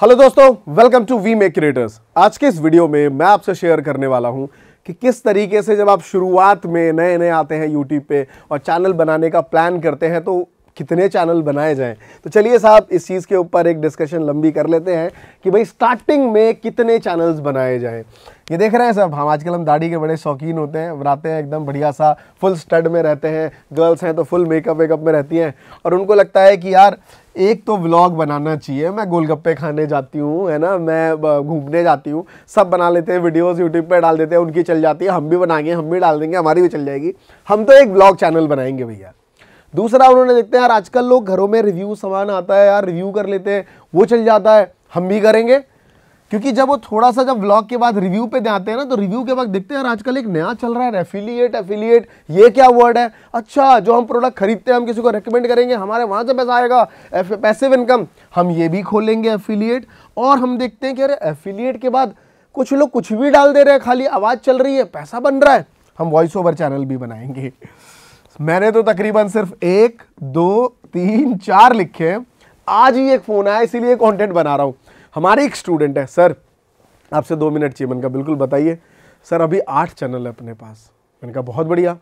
hello दोस्तों welcome to we make creators आज के इस वीडियो में मैं आपसे शेयर करने वाला हूं कि किस तरीके से जब आप शुरुआत में नए नए आते हैं यूट्यूब पे और चैनल बनाने का प्लान करते हैं तो कितने चैनल बनाए जाएं तो चलिए साहब इस चीज़ के ऊपर एक डिस्कशन लंबी कर लेते हैं कि भाई स्टार्टिंग में कितने चैनल्स बनाए जाएँ ये देख रहे हैं सब हम आजकल हम दाढ़ी के बड़े शौकीन होते हैं बनाते हैं एकदम बढ़िया सा फुल स्टड में रहते हैं गर्ल्स हैं तो फुल मेकअप वेकअप में रहती हैं और उनको लगता है कि यार एक तो व्लॉग बनाना चाहिए मैं गोलगप्पे खाने जाती हूँ है ना मैं घूमने जाती हूँ सब बना लेते हैं वीडियोस यूट्यूब पे डाल देते हैं उनकी चल जाती है हम भी बनाएंगे हम भी डाल देंगे हमारी भी चल जाएगी हम तो एक व्लॉग चैनल बनाएंगे भैया दूसरा उन्होंने देखते हैं यार आजकल लोग घरों में रिव्यू सामान आता है यार रिव्यू कर लेते हैं वो चल जाता है हम भी करेंगे क्योंकि जब वो थोड़ा सा जब व्लॉग के बाद रिव्यू पे आते हैं ना तो रिव्यू के बाद देखते हैं आजकल एक नया चल रहा है एफिलिएट एफिलिएट ये क्या वर्ड है अच्छा जो हम प्रोडक्ट खरीदते हैं हम किसी को रेकमेंड करेंगे हमारे वहाँ से पैसा आएगा पैसिव इनकम हम ये भी खोलेंगे एफिलिएट और हम देखते हैं कि अरे एफिलिएट के बाद कुछ लोग कुछ भी डाल दे रहे हैं खाली आवाज़ चल रही है पैसा बन रहा है हम वॉइस ओवर चैनल भी बनाएंगे मैंने तो तकरीबन सिर्फ एक दो तीन चार लिखे हैं आज ही एक फ़ोन आया इसीलिए कॉन्टेंट बना रहा हूँ हमारे एक स्टूडेंट है सर आपसे दो मिनट चाहिए मैंने कहा बिल्कुल बताइए सर अभी आठ चैनल है अपने पास मैंने कहा बहुत बढ़िया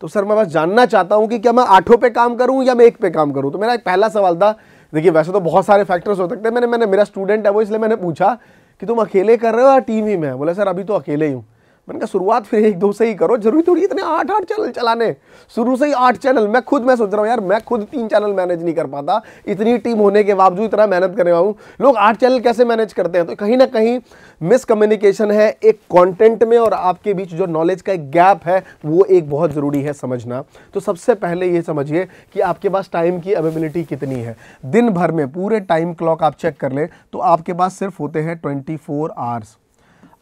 तो सर मैं बस जानना चाहता हूँ कि क्या मैं आठों पे काम करूँ या मैं एक पे काम करूँ तो मेरा एक पहला सवाल था देखिए वैसे तो बहुत सारे फैक्टर्स हो सकते हैं मैंने मैंने मेरा स्टूडेंट है वो इसलिए मैंने पूछा कि तुम अकेले कर रहे हो या टीम ही में बोला सर अभी तो अकेले ही हूँ मैंने कहा शुरुआत फिर एक दो से ही करो जरूरी थोड़ी इतने आठ आठ चैनल चलाने शुरू से ही आठ चैनल मैं खुद मैं सोच रहा हूँ यार मैं खुद तीन चैनल मैनेज नहीं कर पाता इतनी टीम होने के बावजूद इतना मेहनत करने रहा हूँ लोग आठ चैनल कैसे मैनेज करते हैं तो कहीं ना कहीं मिसकम्युनिकेशन है एक कॉन्टेंट में और आपके बीच जो नॉलेज का एक गैप है वो एक बहुत ज़रूरी है समझना तो सबसे पहले ये समझिए कि आपके पास टाइम की अवेबिलिटी कितनी है दिन भर में पूरे टाइम क्लॉक आप चेक कर लें तो आपके पास सिर्फ होते हैं ट्वेंटी फोर आवर्स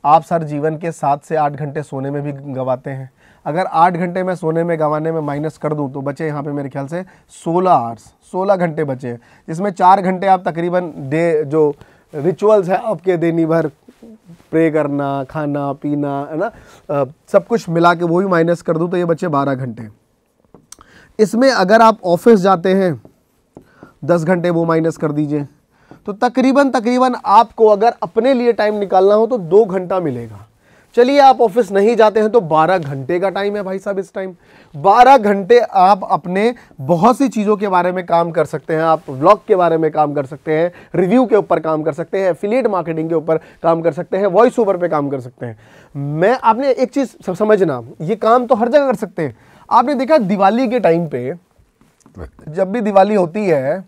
आप सर जीवन के सात से आठ घंटे सोने में भी गंवाते हैं अगर आठ घंटे में सोने में गंवाने में माइनस कर दूं तो बचे यहाँ पे मेरे ख्याल से सोलह आवर्स सोलह घंटे बचे हैं जिसमें चार घंटे आप तकरीबन डे जो रिचुअल्स हैं आपके दिनी भर प्रे करना खाना पीना है ना आ, सब कुछ मिला के वो भी माइनस कर दूँ तो ये बचे बारह घंटे इसमें अगर आप ऑफिस जाते हैं दस घंटे वो माइनस कर दीजिए तो तकरीबन तकरीबन आपको अगर अपने लिए टाइम निकालना हो तो दो घंटा मिलेगा चलिए आप ऑफिस नहीं जाते हैं तो 12 घंटे का टाइम है भाई साहब इस टाइम 12 घंटे आप अपने बहुत सी चीज़ों के बारे में काम कर सकते हैं आप ब्लॉग के बारे में काम कर सकते हैं रिव्यू के ऊपर काम कर सकते हैं एफिलिएट मार्केटिंग के ऊपर काम कर सकते हैं वॉइस ओवर पे काम कर सकते हैं मैं आपने एक चीज़ समझना ये काम तो हर जगह कर सकते हैं आपने देखा दिवाली के टाइम पे जब भी दिवाली होती है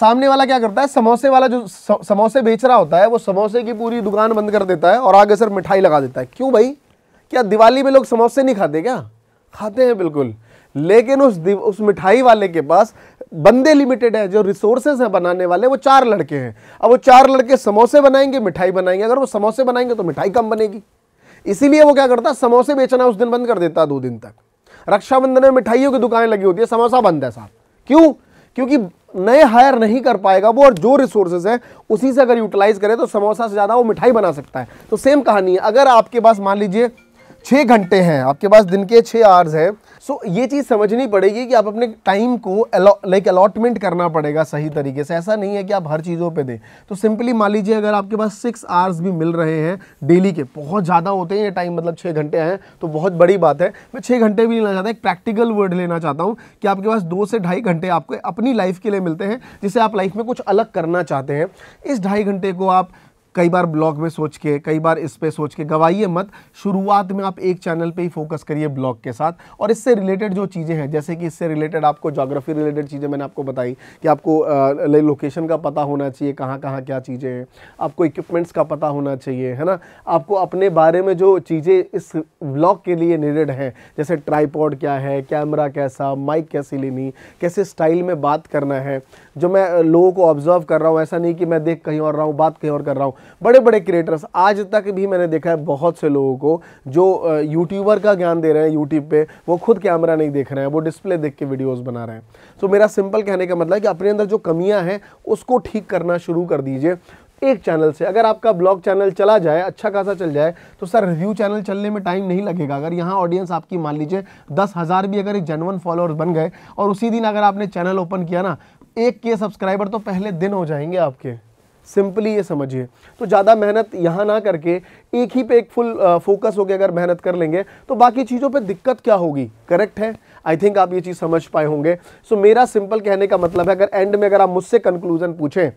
सामने वाला क्या करता है समोसे वाला जो समोसे बेच रहा होता है वो समोसे की पूरी दुकान बंद कर देता है और आगे सर मिठाई लगा देता है क्यों भाई क्या दिवाली में लोग समोसे नहीं खाते क्या खाते हैं बिल्कुल लेकिन उस उस मिठाई वाले के पास बंदे लिमिटेड है जो रिसोर्सेज हैं बनाने वाले वो चार लड़के हैं अब वो चार लड़के समोसे बनाएंगे मिठाई बनाएंगे अगर वो समोसे बनाएंगे तो मिठाई कम बनेगी इसीलिए वो क्या करता है समोसे बेचना उस दिन बंद कर देता है दो दिन तक रक्षाबंधन में मिठाइयों की दुकानें लगी होती है समोसा बंद है साहब क्यों क्योंकि नए हायर नहीं कर पाएगा वो और जो रिसोर्सेज हैं उसी से अगर यूटिलाइज करें तो समोसा से ज़्यादा वो मिठाई बना सकता है तो सेम कहानी है अगर आपके पास मान लीजिए छः घंटे हैं आपके पास दिन के छः आवर्स हैं सो so, ये चीज़ समझनी पड़ेगी कि आप अपने टाइम को लाइक अलॉटमेंट करना पड़ेगा सही तरीके से ऐसा नहीं है कि आप हर चीज़ों पे दें तो सिंपली मान लीजिए अगर आपके पास सिक्स आवर्स भी मिल रहे हैं डेली के बहुत ज़्यादा होते हैं ये टाइम मतलब छः घंटे हैं तो बहुत बड़ी बात है मैं छः घंटे भी लेना चाहता एक प्रैक्टिकल वर्ड लेना चाहता हूँ कि आपके पास दो से ढाई घंटे आपको अपनी लाइफ के लिए मिलते हैं जिसे आप लाइफ में कुछ अलग करना चाहते हैं इस ढाई घंटे को आप कई बार ब्लॉग में सोच के कई बार इस पर सोच के गवाइए मत शुरुआत में आप एक चैनल पे ही फोकस करिए ब्लॉग के साथ और इससे रिलेटेड जो चीज़ें हैं जैसे कि इससे रिलेटेड आपको जोग्राफी रिलेटेड चीज़ें मैंने आपको बताई कि आपको लोकेशन का पता होना चाहिए कहाँ कहाँ क्या चीज़ें हैं आपको इक्विपमेंट्स का पता होना चाहिए है ना आपको अपने बारे में जो चीज़ें इस ब्लॉग के लिए नीडेड हैं जैसे ट्राईपॉड क्या है कैमरा कैसा माइक कैसी लेनी कैसे स्टाइल में बात करना है जो मैं लोगों को ऑब्जर्व कर रहा हूँ ऐसा नहीं कि मैं देख कहीं और रहा हूँ बात कहीं और कर रहा हूँ बड़े बड़े क्रिएटर्स आज तक भी मैंने देखा है बहुत से लोगों को जो यूट्यूबर का ज्ञान दे रहे हैं यूट्यूब पे वो खुद कैमरा नहीं देख रहे हैं वो डिस्प्ले देख के वीडियोस बना रहे हैं सो so, मेरा सिंपल कहने का मतलब है कि अपने अंदर जो कमियां हैं उसको ठीक करना शुरू कर दीजिए एक चैनल से अगर आपका ब्लॉग चैनल चला जाए अच्छा खासा चल जाए तो सर रिव्यू चैनल चलने में टाइम नहीं लगेगा अगर यहाँ ऑडियंस आपकी मान लीजिए दस हज़ार भी अगर एक जनवन फॉलोअर्स बन गए और उसी दिन अगर आपने चैनल ओपन किया ना एक के सब्सक्राइबर तो पहले दिन हो जाएंगे आपके सिंपली ये समझिए तो ज़्यादा मेहनत यहाँ ना करके एक ही पे एक फुल फोकस होकर अगर मेहनत कर लेंगे तो बाकी चीज़ों पे दिक्कत क्या होगी करेक्ट है आई थिंक आप ये चीज़ समझ पाए होंगे सो so, मेरा सिंपल कहने का मतलब है अगर एंड में अगर आप मुझसे कंक्लूजन पूछें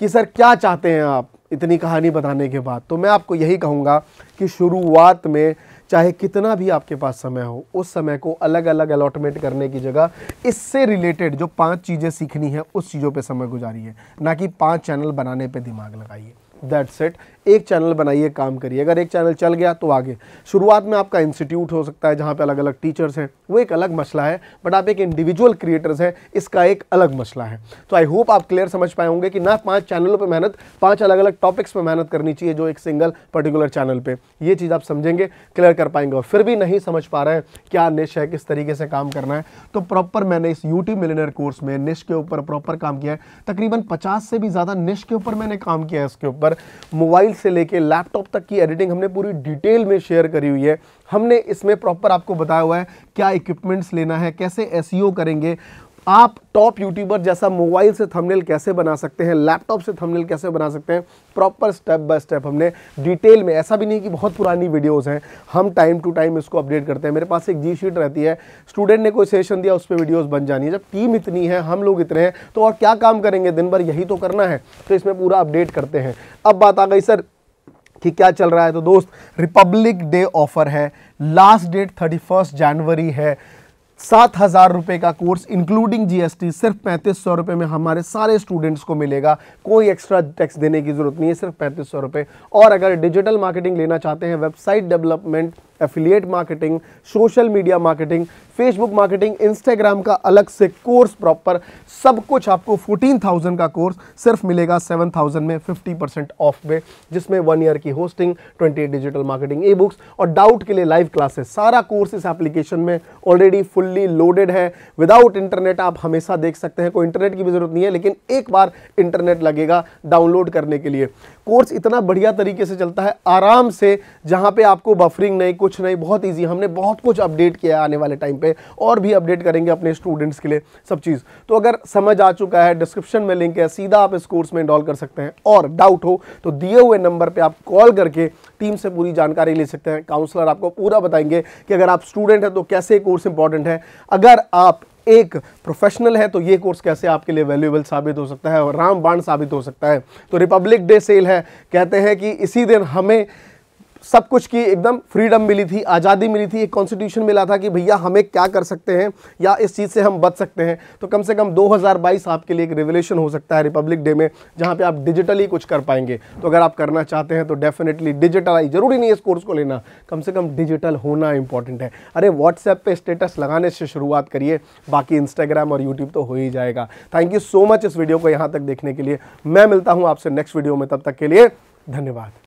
कि सर क्या चाहते हैं आप इतनी कहानी बताने के बाद तो मैं आपको यही कहूँगा कि शुरुआत में चाहे कितना भी आपके पास समय हो उस समय को अलग अलग अलॉटमेंट करने की जगह इससे रिलेटेड जो पांच चीज़ें सीखनी है उस चीज़ों पे समय गुजारी है ना कि पांच चैनल बनाने पे दिमाग लगाइए दैट्स इट एक चैनल बनाइए काम करिए अगर एक चैनल चल गया तो आगे शुरुआत में आपका इंस्टीट्यूट हो सकता है जहाँ पे अलग अलग टीचर्स हैं वो एक अलग मसला है बट आप एक इंडिविजुअल क्रिएटर्स हैं इसका एक अलग मसला है तो आई होप आप क्लियर समझ पाए होंगे कि ना पाँच चैनलों पर मेहनत पाँच अलग अलग टॉपिक्स पर मेहनत करनी चाहिए जो एक सिंगल पर्टिकुलर चैनल पर ये चीज़ आप समझेंगे क्लियर कर पाएंगे और फिर भी नहीं समझ पा रहे हैं क्या निश है किस तरीके से काम करना है तो प्रॉपर मैंने इस यूट्यूब मिलीनर कोर्स में निश के ऊपर प्रॉपर काम किया है तकरीबन पचास से भी ज़्यादा निश के ऊपर मैंने काम किया है इसके ऊपर मोबाइल मोबाइल से लेके लैपटॉप तक की एडिटिंग हमने पूरी डिटेल में शेयर करी हुई है हमने इसमें प्रॉपर आपको बताया हुआ है क्या इक्विपमेंट्स लेना है कैसे एस e करेंगे आप टॉप यूट्यूबर जैसा मोबाइल से थंबनेल कैसे बना सकते हैं लैपटॉप से थंबनेल कैसे बना सकते हैं प्रॉपर स्टेप बाय स्टेप हमने डिटेल में ऐसा भी नहीं कि बहुत पुरानी वीडियोस हैं हम टाइम टू टाइम इसको अपडेट करते हैं मेरे पास एक जी शीट रहती है स्टूडेंट ने कोई सेशन दिया उस पर वीडियोज़ बन जानी है जब टीम इतनी है हम लोग इतने हैं तो और क्या काम करेंगे दिन भर यही तो करना है तो इसमें पूरा अपडेट करते हैं अब बात आ गई सर कि क्या चल रहा है तो दोस्त रिपब्लिक डे ऑफर है लास्ट डेट थर्टी जनवरी है सात हज़ार रुपये का कोर्स इंक्लूडिंग जीएसटी सिर्फ पैंतीस सौ रुपये में हमारे सारे स्टूडेंट्स को मिलेगा कोई एक्स्ट्रा टैक्स देने की ज़रूरत नहीं है सिर्फ पैंतीस सौ रुपये और अगर डिजिटल मार्केटिंग लेना चाहते हैं website development affiliate marketing social media marketing Facebook marketing Instagram का अलग से कोर्स प्रॉपर सब कुछ आपको 14,000 का कोर्स सिर्फ मिलेगा 7,000 में 50 परसेंट ऑफ में जिसमें वन ईयर की hosting 28 digital marketing e books और डाउट के लिए लाइव क्लासेस सारा कोर्स इस एप्लीकेशन में ऑलरेडी फुल्ली लोडेड है विदाउट इंटरनेट आप हमेशा देख सकते हैं कोई इंटरनेट की भी जरूरत नहीं है लेकिन एक बार इंटरनेट लगेगा डाउनलोड करने के लिए कोर्स इतना बढ़िया तरीके से चलता है आराम से जहाँ पर आपको बफरिंग नहीं कुछ कुछ नहीं बहुत ईजी हमने बहुत कुछ अपडेट किया है आने वाले टाइम पर और भी अपडेट करेंगे अपने स्टूडेंट्स के लिए सब चीज़ तो अगर समझ आ चुका है डिस्क्रिप्शन में लिंक है सीधा आप इस कोर्स में इंडॉल कर सकते हैं और डाउट हो तो दिए हुए नंबर पर आप कॉल करके टीम से पूरी जानकारी ले सकते हैं काउंसलर आपको पूरा बताएंगे कि अगर आप स्टूडेंट हैं तो कैसे कोर्स इंपॉर्टेंट है अगर आप एक प्रोफेशनल है तो ये कोर्स कैसे आपके लिए वैल्यूएबल साबित हो सकता है और रामबाण साबित हो सकता है तो रिपब्लिक डे सेल है कहते हैं कि इसी दिन हमें सब कुछ की एकदम फ्रीडम मिली थी आज़ादी मिली थी एक कॉन्स्टिट्यूशन मिला था कि भैया हमें क्या कर सकते हैं या इस चीज़ से हम बच सकते हैं तो कम से कम 2022 आपके लिए एक रिवोल्यूशन हो सकता है रिपब्लिक डे में जहाँ पे आप डिजिटली कुछ कर पाएंगे तो अगर आप करना चाहते हैं तो डेफिनेटली डिजिटलाइज ज़रूरी नहीं है इस कोर्स को लेना कम से कम डिजिटल होना इंपॉर्टेंट है अरे व्हाट्सएप पर स्टेटस लगाने से शुरुआत करिए बाकी इंस्टाग्राम और यूट्यूब तो हो ही जाएगा थैंक यू सो मच इस वीडियो को यहाँ तक देखने के लिए मैं मिलता हूँ आपसे नेक्स्ट वीडियो में तब तक के लिए धन्यवाद